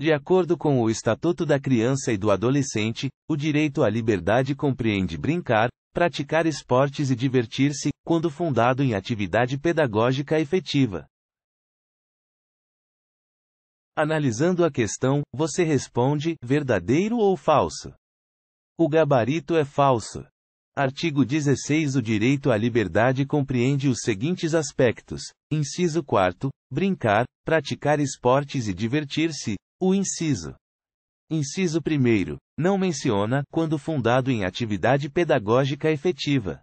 De acordo com o Estatuto da Criança e do Adolescente, o direito à liberdade compreende brincar, praticar esportes e divertir-se, quando fundado em atividade pedagógica efetiva. Analisando a questão, você responde: verdadeiro ou falso? O gabarito é falso. Artigo 16 O direito à liberdade compreende os seguintes aspectos: inciso 4, brincar, praticar esportes e divertir-se, o inciso. Inciso 1. Não menciona quando fundado em atividade pedagógica efetiva.